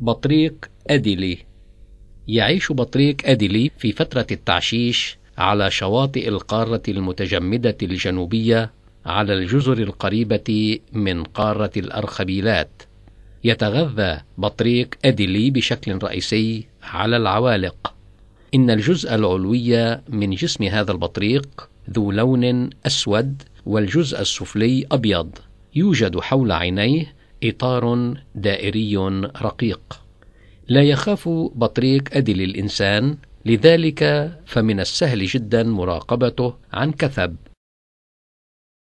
بطريق أديلي يعيش بطريق أديلي في فترة التعشيش على شواطئ القارة المتجمدة الجنوبية على الجزر القريبة من قارة الأرخبيلات يتغذى بطريق أديلي بشكل رئيسي على العوالق إن الجزء العلوي من جسم هذا البطريق ذو لون أسود والجزء السفلي أبيض يوجد حول عينيه إطار دائري رقيق لا يخاف بطريق أدل الإنسان لذلك فمن السهل جدا مراقبته عن كثب